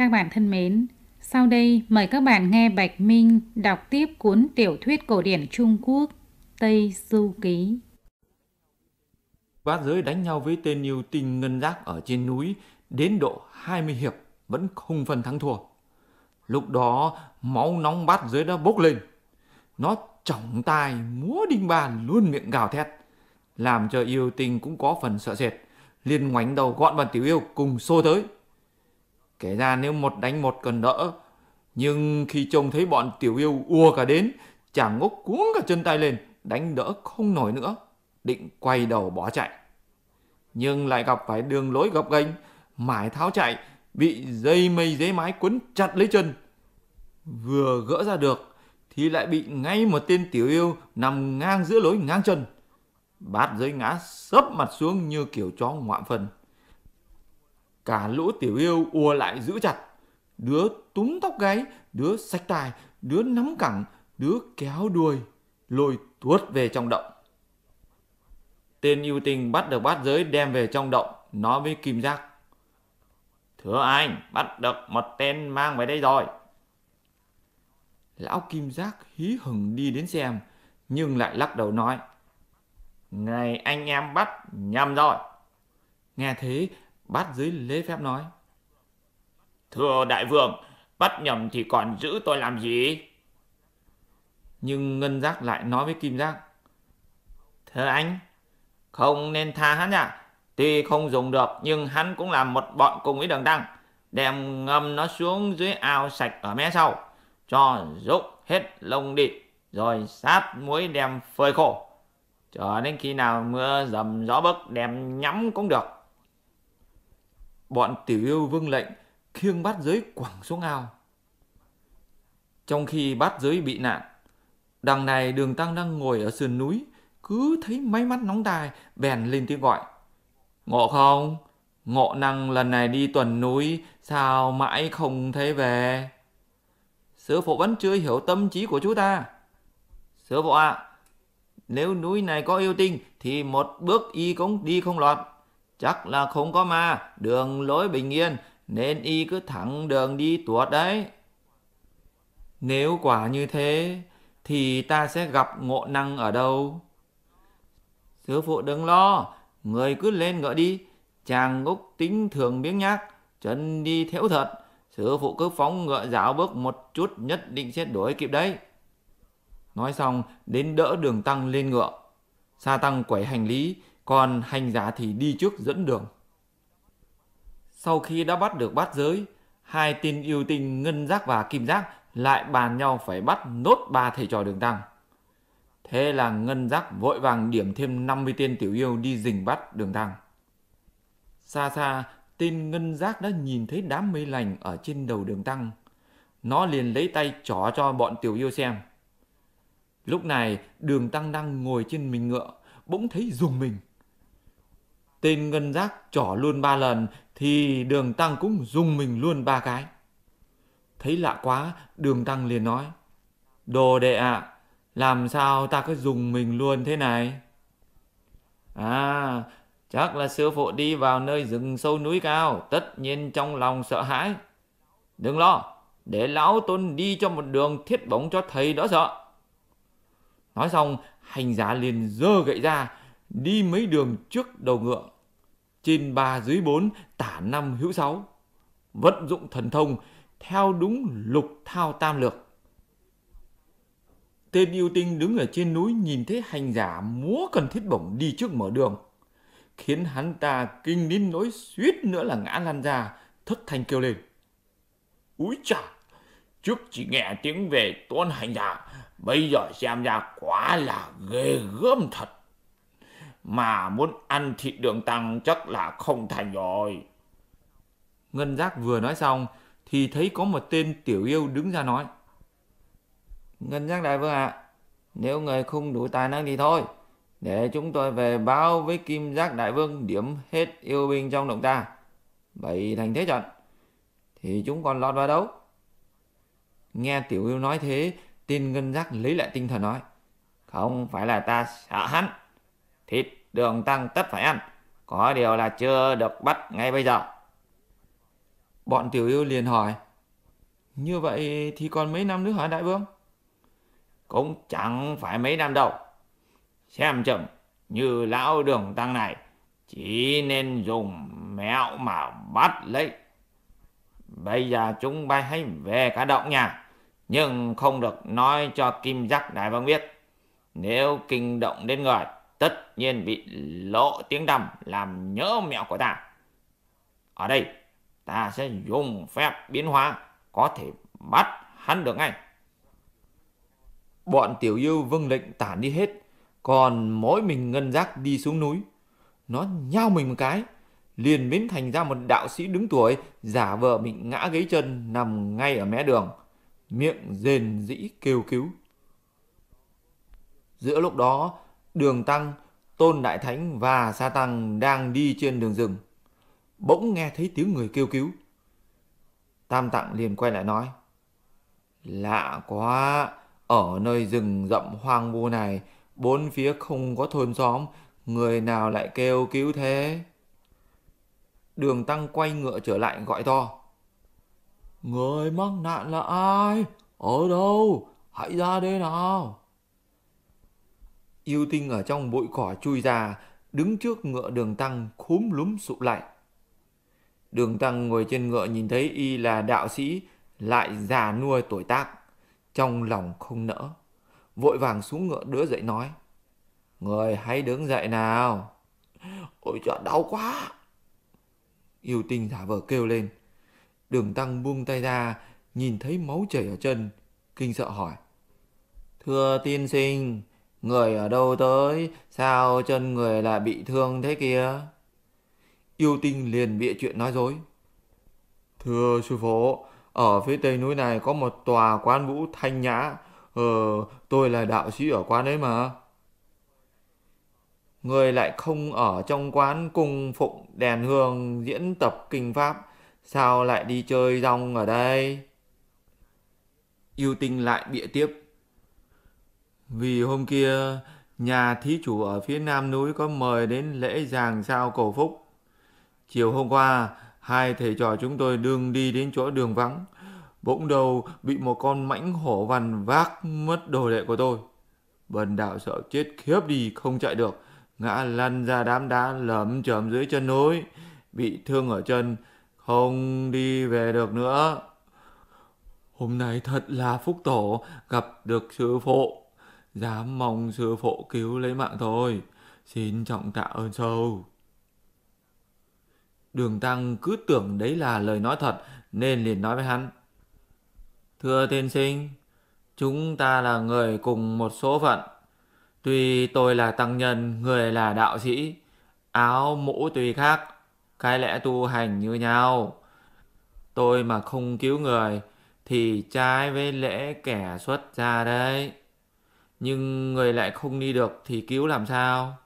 Các bạn thân mến, sau đây mời các bạn nghe Bạch Minh đọc tiếp cuốn tiểu thuyết cổ điển Trung Quốc Tây Du Ký. Bát giới đánh nhau với tên yêu tinh ngân giác ở trên núi đến độ 20 hiệp vẫn không phân thắng thua. Lúc đó máu nóng bát giới đã bốc lên. Nó trọng tai múa đinh bàn luôn miệng gào thét. Làm cho yêu tinh cũng có phần sợ sệt. liền ngoảnh đầu gọn bàn tiểu yêu cùng xô tới. Kể ra nếu một đánh một cần đỡ, nhưng khi trông thấy bọn tiểu yêu ùa cả đến, chàng ngốc cuống cả chân tay lên, đánh đỡ không nổi nữa, định quay đầu bỏ chạy. Nhưng lại gặp phải đường lối gập ghềnh, mãi tháo chạy, bị dây mây dế mái quấn chặt lấy chân. Vừa gỡ ra được, thì lại bị ngay một tên tiểu yêu nằm ngang giữa lối ngang chân. Bát giới ngã sấp mặt xuống như kiểu chó ngoạm phần. Cả lũ tiểu yêu ùa lại giữ chặt. Đứa túm tóc gáy, đứa sách tài, đứa nắm cẳng, đứa kéo đuôi, lôi tuốt về trong động. Tên yêu tình bắt được bát giới đem về trong động, nói với Kim Giác. Thưa anh, bắt được một tên mang về đây rồi. Lão Kim Giác hí hửng đi đến xem, nhưng lại lắc đầu nói. Ngày anh em bắt nhầm rồi. Nghe thế, Bát dưới lễ phép nói. Thưa đại vương, bắt nhầm thì còn giữ tôi làm gì? Nhưng Ngân Giác lại nói với Kim Giác. Thưa anh, không nên tha hắn à. Tuy không dùng được nhưng hắn cũng làm một bọn cùng với đường đăng. Đem ngâm nó xuống dưới ao sạch ở mé sau. Cho rụng hết lông đi. Rồi sát muối đem phơi khô. Cho đến khi nào mưa dầm gió bấc đem nhắm cũng được bọn tiểu yêu vương lệnh khiêng bát giới quẳng xuống ao. Trong khi bát giới bị nạn, đằng này đường tăng đang ngồi ở sườn núi, cứ thấy máy mắt nóng tai, bèn lên tiếng gọi. Ngộ không? Ngộ năng lần này đi tuần núi, sao mãi không thấy về? Sư phụ vẫn chưa hiểu tâm trí của chú ta. Sư phụ ạ, à, nếu núi này có yêu tinh thì một bước y cũng đi không lọt chắc là không có ma, đường lối bình yên, nên y cứ thẳng đường đi tuột đấy. Nếu quả như thế, thì ta sẽ gặp ngộ năng ở đâu? Sư phụ đừng lo, người cứ lên ngựa đi, chàng úc tính thường biếng nhác, chân đi thiếu thật, sư phụ cứ phóng ngựa dạo bước một chút nhất định sẽ đuổi kịp đấy. Nói xong, đến đỡ đường tăng lên ngựa. Sa tăng quẩy hành lý, còn hành giả thì đi trước dẫn đường. Sau khi đã bắt được bát giới, hai tên yêu tinh Ngân Giác và Kim Giác lại bàn nhau phải bắt nốt ba thầy trò đường tăng. Thế là Ngân Giác vội vàng điểm thêm 50 tên tiểu yêu đi rình bắt đường tăng. Xa xa, tên Ngân Giác đã nhìn thấy đám mây lành ở trên đầu đường tăng. Nó liền lấy tay trỏ cho bọn tiểu yêu xem. Lúc này, đường tăng đang ngồi trên mình ngựa, bỗng thấy dùng mình tên ngân giác trỏ luôn ba lần thì đường tăng cũng dùng mình luôn ba cái thấy lạ quá đường tăng liền nói đồ đệ ạ à, làm sao ta cứ dùng mình luôn thế này à chắc là sư phụ đi vào nơi rừng sâu núi cao tất nhiên trong lòng sợ hãi đừng lo để lão tôn đi cho một đường thiết bóng cho thầy đỡ sợ nói xong hành giả liền giơ gậy ra đi mấy đường trước đầu ngựa trên 3 dưới 4, tả 5 hữu 6. Vận dụng thần thông theo đúng lục thao tam lược. Tên yêu tinh đứng ở trên núi nhìn thấy hành giả múa cần thiết bổng đi trước mở đường. Khiến hắn ta kinh đến nỗi suýt nữa là ngã lăn ra, thất thanh kêu lên. Úi chà, trước chỉ nghe tiếng về tôn hành giả, bây giờ xem ra quá là ghê gớm thật mà muốn ăn thịt đường tăng chắc là không thành rồi. Ngân Giác vừa nói xong thì thấy có một tên tiểu yêu đứng ra nói. Ngân Giác Đại Vương ạ, à, nếu người không đủ tài năng thì thôi, để chúng tôi về báo với Kim Giác Đại Vương điểm hết yêu binh trong động ta. Vậy thành thế trận, thì chúng còn lọt vào đấu. Nghe tiểu yêu nói thế, tên Ngân Giác lấy lại tinh thần nói. Không phải là ta sợ hắn thịt đường tăng tất phải ăn có điều là chưa được bắt ngay bây giờ bọn tiểu yêu liền hỏi như vậy thì còn mấy năm nữa hả đại vương cũng chẳng phải mấy năm đâu xem chừng như lão đường tăng này chỉ nên dùng mẹo mà bắt lấy bây giờ chúng bay hãy về cả động nhà nhưng không được nói cho kim giác đại vương biết nếu kinh động đến người tất nhiên bị lộ tiếng đầm làm nhớ mẹo của ta. Ở đây, ta sẽ dùng phép biến hóa, có thể bắt hắn được ngay. Bọn tiểu yêu vâng lệnh tản đi hết, còn mỗi mình ngân giác đi xuống núi. Nó nhao mình một cái, liền biến thành ra một đạo sĩ đứng tuổi, giả vờ bị ngã gáy chân nằm ngay ở mé đường, miệng rền dĩ kêu cứu. Giữa lúc đó, Đường Tăng, Tôn Đại Thánh và Sa Tăng đang đi trên đường rừng. Bỗng nghe thấy tiếng người kêu cứu. Tam Tạng liền quay lại nói. Lạ quá, ở nơi rừng rậm hoang vu này, bốn phía không có thôn xóm, người nào lại kêu cứu thế? Đường Tăng quay ngựa trở lại gọi to. Người mắc nạn là ai? Ở đâu? Hãy ra đây nào! Yêu tinh ở trong bụi cỏ chui ra, đứng trước ngựa đường tăng khúm lúm sụ lại. Đường tăng ngồi trên ngựa nhìn thấy y là đạo sĩ, lại già nuôi tuổi tác. Trong lòng không nỡ, vội vàng xuống ngựa đỡ dậy nói. Người hãy đứng dậy nào. Ôi trời đau quá. Yêu tinh giả vờ kêu lên. Đường tăng buông tay ra, nhìn thấy máu chảy ở chân, kinh sợ hỏi. Thưa tiên sinh, Người ở đâu tới, sao chân người lại bị thương thế kia? Yêu tinh liền bịa chuyện nói dối. Thưa sư phụ, ở phía tây núi này có một tòa quán vũ thanh nhã. Ờ, tôi là đạo sĩ ở quán ấy mà. Người lại không ở trong quán cùng phụng đèn hương diễn tập kinh pháp. Sao lại đi chơi rong ở đây? Yêu tinh lại bịa tiếp. Vì hôm kia nhà thí chủ ở phía nam núi có mời đến lễ giàng sao cầu phúc. Chiều hôm qua, hai thầy trò chúng tôi đương đi đến chỗ đường vắng. Bỗng đầu bị một con mãnh hổ vằn vác mất đồ đệ của tôi. Bần đạo sợ chết khiếp đi không chạy được. Ngã lăn ra đám đá lởm chởm dưới chân núi. Bị thương ở chân, không đi về được nữa. Hôm nay thật là phúc tổ gặp được sư phụ dám mong sư phụ cứu lấy mạng thôi. Xin trọng tạ ơn sâu. Đường Tăng cứ tưởng đấy là lời nói thật nên liền nói với hắn. Thưa tiên sinh, chúng ta là người cùng một số phận. Tuy tôi là tăng nhân, người là đạo sĩ, áo mũ tùy khác, cái lẽ tu hành như nhau. Tôi mà không cứu người thì trái với lễ kẻ xuất gia đấy nhưng người lại không đi được thì cứu làm sao?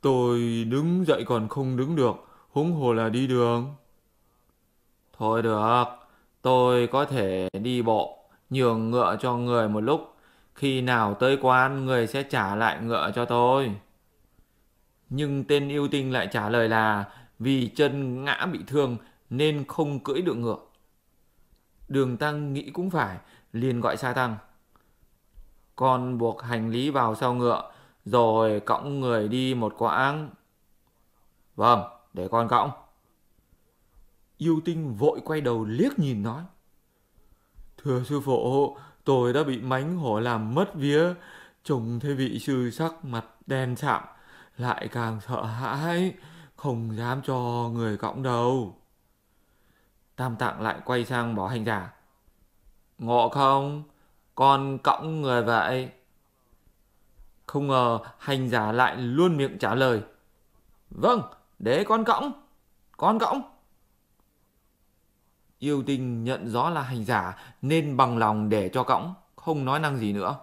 Tôi đứng dậy còn không đứng được, huống hồ là đi đường. Thôi được, tôi có thể đi bộ, nhường ngựa cho người một lúc. Khi nào tới quán, người sẽ trả lại ngựa cho tôi. Nhưng tên yêu tinh lại trả lời là vì chân ngã bị thương nên không cưỡi được ngựa. Đường Tăng nghĩ cũng phải, liền gọi xa Tăng. Con buộc hành lý vào sau ngựa, rồi cõng người đi một quãng. Vâng, để con cõng. Yêu tinh vội quay đầu liếc nhìn nói. Thưa sư phụ, tôi đã bị mánh hổ làm mất vía. Trông thấy vị sư sắc mặt đen sạm, lại càng sợ hãi, không dám cho người cõng đầu. Tam tạng lại quay sang bỏ hành giả. Ngộ không? Con cõng người vậy. Không ngờ hành giả lại luôn miệng trả lời. Vâng, để con cõng. Con cõng. Yêu tinh nhận rõ là hành giả nên bằng lòng để cho cõng, không nói năng gì nữa.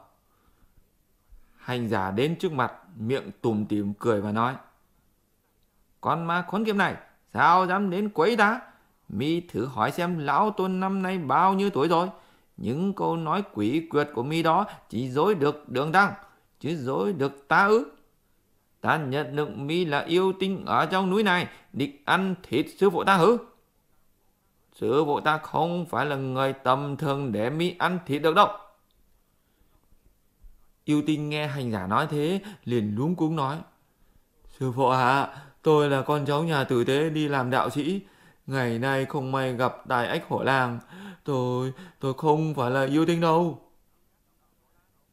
Hành giả đến trước mặt, miệng tùm tìm cười và nói. Con ma khốn kiếp này, sao dám đến quấy ta? Mi thử hỏi xem lão tôn năm nay bao nhiêu tuổi rồi? những câu nói quỷ quyệt của mi đó chỉ dối được đường tăng chứ dối được ta ư ta nhận được mi là yêu tinh ở trong núi này địch ăn thịt sư phụ ta hứ sư phụ ta không phải là người tầm thường để mi ăn thịt được đâu yêu tinh nghe hành giả nói thế liền lúng cuống nói sư phụ hạ, à, tôi là con cháu nhà tử tế đi làm đạo sĩ ngày nay không may gặp tài ách hổ làng Tôi, tôi không phải là yêu tinh đâu.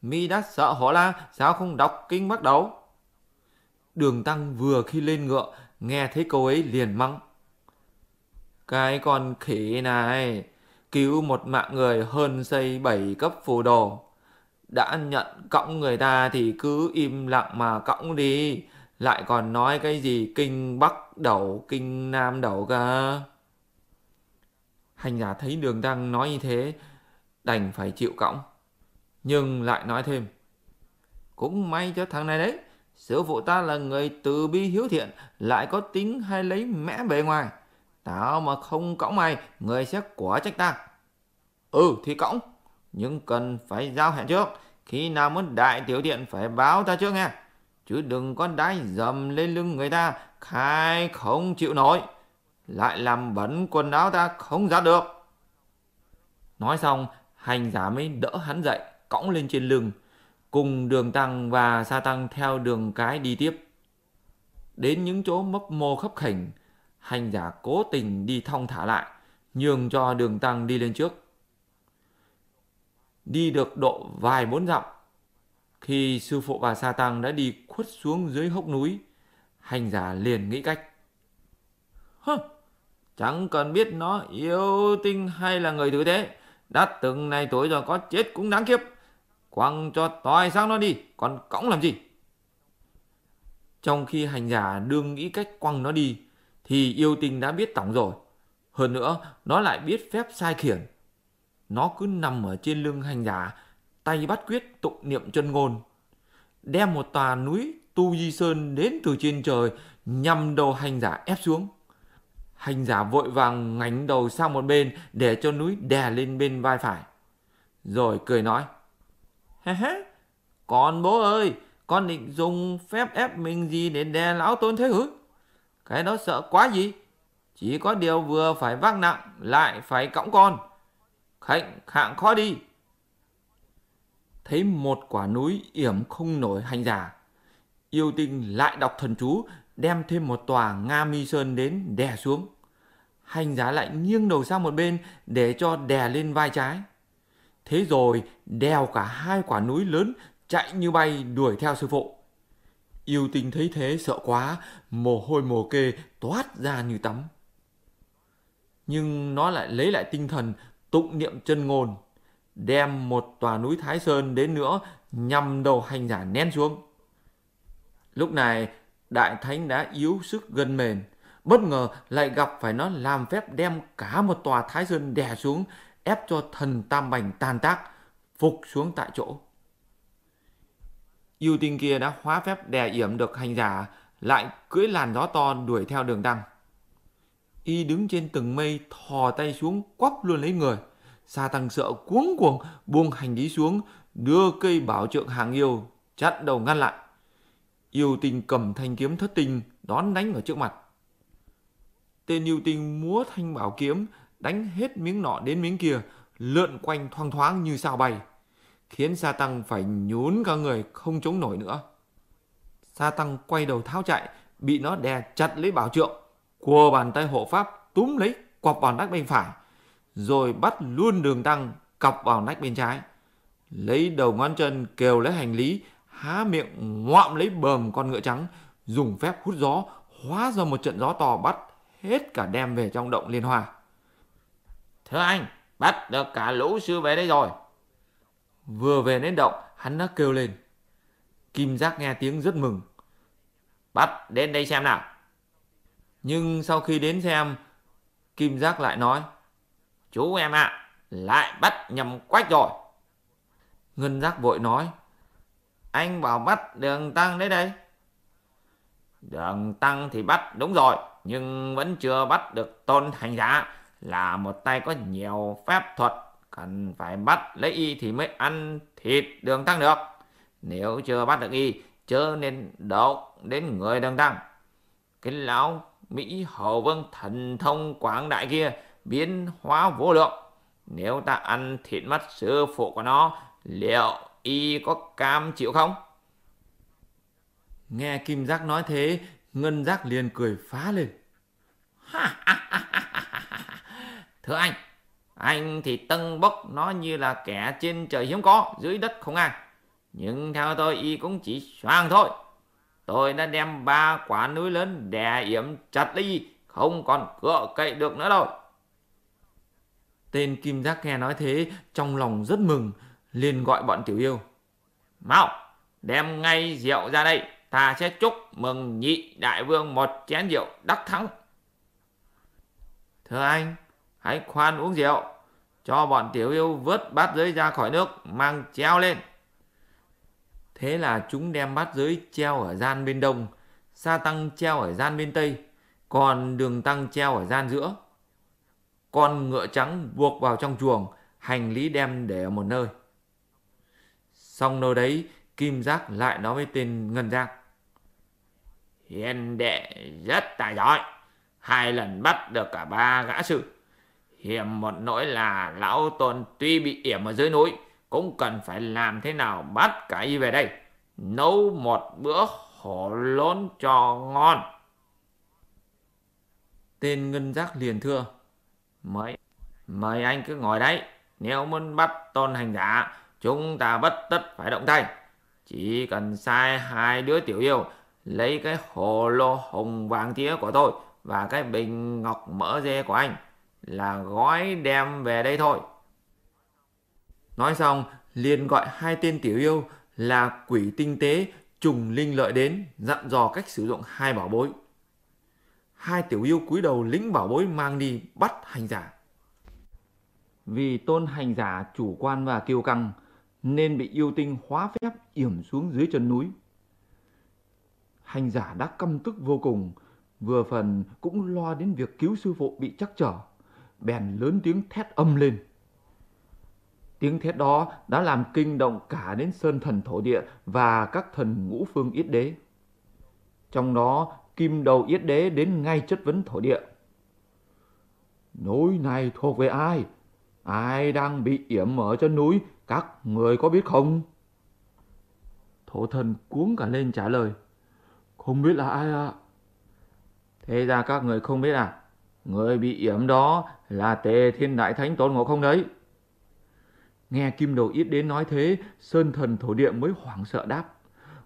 Mi đã sợ họ la, sao không đọc kinh bắt đầu? Đường Tăng vừa khi lên ngựa, nghe thấy câu ấy liền mắng. Cái con khỉ này, cứu một mạng người hơn xây bảy cấp phù đồ. Đã nhận cõng người ta thì cứ im lặng mà cõng đi, lại còn nói cái gì kinh bắc đầu, kinh nam đầu cả. Hành giả thấy đường tăng nói như thế, đành phải chịu cõng. Nhưng lại nói thêm, cũng may cho thằng này đấy, sư phụ ta là người từ bi hiếu thiện, lại có tính hay lấy mẽ bề ngoài. Tao mà không cõng mày, người sẽ quả trách ta. Ừ thì cõng, nhưng cần phải giao hẹn trước, khi nào muốn đại tiểu tiện phải báo ta trước nghe. Chứ đừng có đái dầm lên lưng người ta, khai không chịu nổi lại làm bẩn quần áo ta không ra được. Nói xong, hành giả mới đỡ hắn dậy, cõng lên trên lưng, cùng đường tăng và sa tăng theo đường cái đi tiếp. Đến những chỗ mấp mô khấp khỉnh, hành giả cố tình đi thong thả lại, nhường cho đường tăng đi lên trước. Đi được độ vài bốn dặm, khi sư phụ và sa tăng đã đi khuất xuống dưới hốc núi, hành giả liền nghĩ cách. Hơ! Chẳng cần biết nó yêu tinh hay là người tử tế. Đã từng này tuổi rồi có chết cũng đáng kiếp. Quăng cho toi sang nó đi, còn cõng làm gì? Trong khi hành giả đương nghĩ cách quăng nó đi, thì yêu tinh đã biết tổng rồi. Hơn nữa, nó lại biết phép sai khiển. Nó cứ nằm ở trên lưng hành giả, tay bắt quyết tụng niệm chân ngôn. Đem một tòa núi Tu Di Sơn đến từ trên trời nhằm đầu hành giả ép xuống. Hành giả vội vàng ngánh đầu sang một bên để cho núi đè lên bên vai phải. Rồi cười nói. Hé hé, con bố ơi, con định dùng phép ép mình gì để đè lão tôn thế hứ? Cái đó sợ quá gì? Chỉ có điều vừa phải vác nặng lại phải cõng con. Khạnh hạng khó đi. Thấy một quả núi yểm không nổi hành giả. Yêu tinh lại đọc thần chú đem thêm một tòa Nga Mi Sơn đến đè xuống. Hành giá lại nghiêng đầu sang một bên để cho đè lên vai trái. Thế rồi đèo cả hai quả núi lớn chạy như bay đuổi theo sư phụ. Yêu tinh thấy thế sợ quá, mồ hôi mồ kê toát ra như tắm. Nhưng nó lại lấy lại tinh thần tụng niệm chân ngôn, đem một tòa núi Thái Sơn đến nữa nhằm đầu hành giả nén xuống. Lúc này đại thánh đã yếu sức gần mềm bất ngờ lại gặp phải nó làm phép đem cả một tòa thái sơn đè xuống ép cho thần tam bành tàn tác phục xuống tại chỗ yêu tinh kia đã hóa phép đè yểm được hành giả lại cưỡi làn gió to đuổi theo đường đăng y đứng trên từng mây thò tay xuống quắp luôn lấy người xa tăng sợ cuống cuồng buông hành lý xuống đưa cây bảo trượng hàng yêu chặn đầu ngăn lại Yêu tinh cầm thanh kiếm thất tinh đón đánh ở trước mặt. Tên yêu tinh múa thanh bảo kiếm đánh hết miếng nọ đến miếng kia, lượn quanh thoang thoáng như sao bay, khiến Sa Tăng phải nhún cả người không chống nổi nữa. Sa Tăng quay đầu tháo chạy, bị nó đè chặt lấy bảo trượng, cua bàn tay hộ pháp túm lấy quặp vào nách bên phải, rồi bắt luôn đường tăng cọc vào nách bên trái. Lấy đầu ngón chân kêu lấy hành lý há miệng ngoạm lấy bờm con ngựa trắng, dùng phép hút gió, hóa ra một trận gió to bắt hết cả đem về trong động liên hoa. Thưa anh, bắt được cả lũ sư về đây rồi. Vừa về đến động, hắn đã kêu lên. Kim giác nghe tiếng rất mừng. Bắt đến đây xem nào. Nhưng sau khi đến xem, Kim giác lại nói. Chú em ạ, à, lại bắt nhầm quách rồi. Ngân giác vội nói. Anh bảo bắt đường tăng đấy đây. Đường tăng thì bắt đúng rồi. Nhưng vẫn chưa bắt được tôn thành giả. Là một tay có nhiều phép thuật. Cần phải bắt lấy y thì mới ăn thịt đường tăng được. Nếu chưa bắt được y. Chớ nên động đến người đường tăng. Cái lão Mỹ Hầu Vương thần thông quảng đại kia biến hóa vô lượng. Nếu ta ăn thịt mắt sư phụ của nó, liệu y có cam chịu không? Nghe Kim Giác nói thế, Ngân Giác liền cười phá lên. Thưa anh, anh thì tân bốc nó như là kẻ trên trời hiếm có, dưới đất không ai. Nhưng theo tôi y cũng chỉ xoang thôi. Tôi đã đem ba quả núi lớn đè yểm chặt đi, không còn cựa cậy được nữa đâu. Tên Kim Giác nghe nói thế, trong lòng rất mừng, liền gọi bọn tiểu yêu mau đem ngay rượu ra đây ta sẽ chúc mừng nhị đại vương một chén rượu đắc thắng thưa anh hãy khoan uống rượu cho bọn tiểu yêu vớt bát giới ra khỏi nước mang treo lên thế là chúng đem bát giới treo ở gian bên đông sa tăng treo ở gian bên tây còn đường tăng treo ở gian giữa con ngựa trắng buộc vào trong chuồng hành lý đem để ở một nơi Xong nơi đấy Kim Giác lại nói với tên Ngân Giác. Hiền đệ rất tài giỏi. Hai lần bắt được cả ba gã sự. Hiểm một nỗi là lão tôn tuy bị yểm ở dưới núi. Cũng cần phải làm thế nào bắt cả y về đây. Nấu một bữa hổ lốn cho ngon. Tên Ngân Giác liền thưa. Mời, mời anh cứ ngồi đấy. Nếu muốn bắt tôn hành giả chúng ta bất tất phải động tay chỉ cần sai hai đứa tiểu yêu lấy cái hồ lô hồng vàng tía của tôi và cái bình ngọc mỡ dê của anh là gói đem về đây thôi nói xong liền gọi hai tên tiểu yêu là quỷ tinh tế trùng linh lợi đến dặn dò cách sử dụng hai bảo bối hai tiểu yêu cúi đầu lĩnh bảo bối mang đi bắt hành giả vì tôn hành giả chủ quan và kiêu căng nên bị yêu tinh hóa phép yểm xuống dưới chân núi. Hành giả đã căm tức vô cùng, vừa phần cũng lo đến việc cứu sư phụ bị chắc trở, bèn lớn tiếng thét âm lên. Tiếng thét đó đã làm kinh động cả đến sơn thần thổ địa và các thần ngũ phương yết đế. Trong đó, kim đầu yết đế đến ngay chất vấn thổ địa. Núi này thuộc về ai? Ai đang bị yểm ở trên núi các người có biết không? Thổ thần cuống cả lên trả lời. Không biết là ai ạ? À? Thế ra các người không biết à? Người bị yểm đó là tề thiên đại thánh tôn ngộ không đấy. Nghe kim đầu ít đến nói thế, sơn thần thổ địa mới hoảng sợ đáp.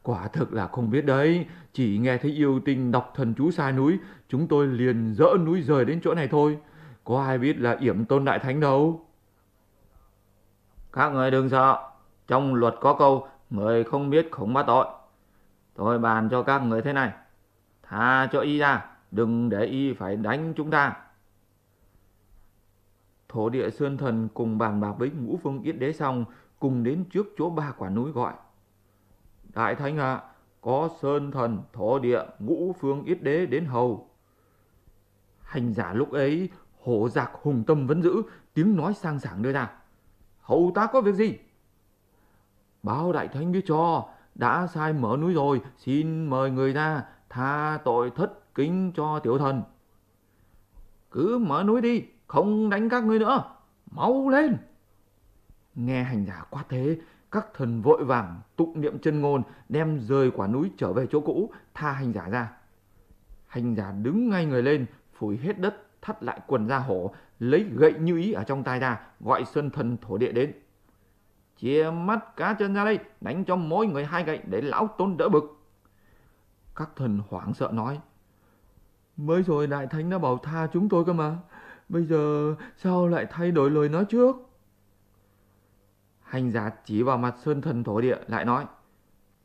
Quả thực là không biết đấy, chỉ nghe thấy yêu tinh đọc thần chú xa núi, chúng tôi liền dỡ núi rời đến chỗ này thôi. Có ai biết là yểm tôn đại thánh đâu? Các người đừng sợ, trong luật có câu người không biết không bắt tội. Tôi bàn cho các người thế này, tha cho y ra, đừng để y phải đánh chúng ta. Thổ địa Sơn Thần cùng bàn bạc với ngũ phương yết đế xong, cùng đến trước chỗ ba quả núi gọi. Đại Thánh ạ, à, có Sơn Thần, Thổ địa, ngũ phương yết đế đến hầu. Hành giả lúc ấy, hổ giặc hùng tâm vẫn giữ, tiếng nói sang sảng đưa ra hầu ta có việc gì? Báo đại thánh biết cho, đã sai mở núi rồi, xin mời người ra, tha tội thất kính cho tiểu thần. Cứ mở núi đi, không đánh các ngươi nữa, mau lên. Nghe hành giả quát thế, các thần vội vàng tụng niệm chân ngôn, đem rời quả núi trở về chỗ cũ, tha hành giả ra. Hành giả đứng ngay người lên, phủi hết đất thắt lại quần da hổ, lấy gậy như ý ở trong tay ra, gọi sơn thần thổ địa đến. Chia mắt cá chân ra đây, đánh cho mỗi người hai gậy để lão tôn đỡ bực. Các thần hoảng sợ nói, mới rồi đại thánh đã bảo tha chúng tôi cơ mà, bây giờ sao lại thay đổi lời nói trước? Hành giả chỉ vào mặt sơn thần thổ địa lại nói,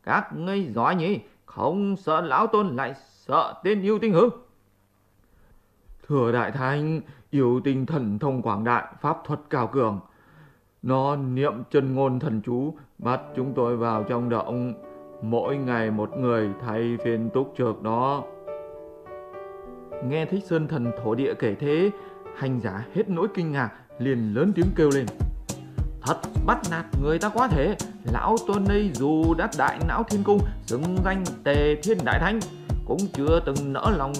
các ngươi giỏi nhỉ, không sợ lão tôn lại sợ tên yêu tinh hư. Thừa Đại Thánh yêu tinh thần thông quảng đại, pháp thuật cao cường. Nó niệm chân ngôn thần chú, bắt chúng tôi vào trong động. Mỗi ngày một người thay phiên túc trực đó. Nghe Thích Sơn thần thổ địa kể thế, hành giả hết nỗi kinh ngạc, liền lớn tiếng kêu lên. Thật bắt nạt người ta quá thế lão tôn đây dù đã đại não thiên cung, xứng danh tề thiên đại thánh, cũng chưa từng nỡ lòng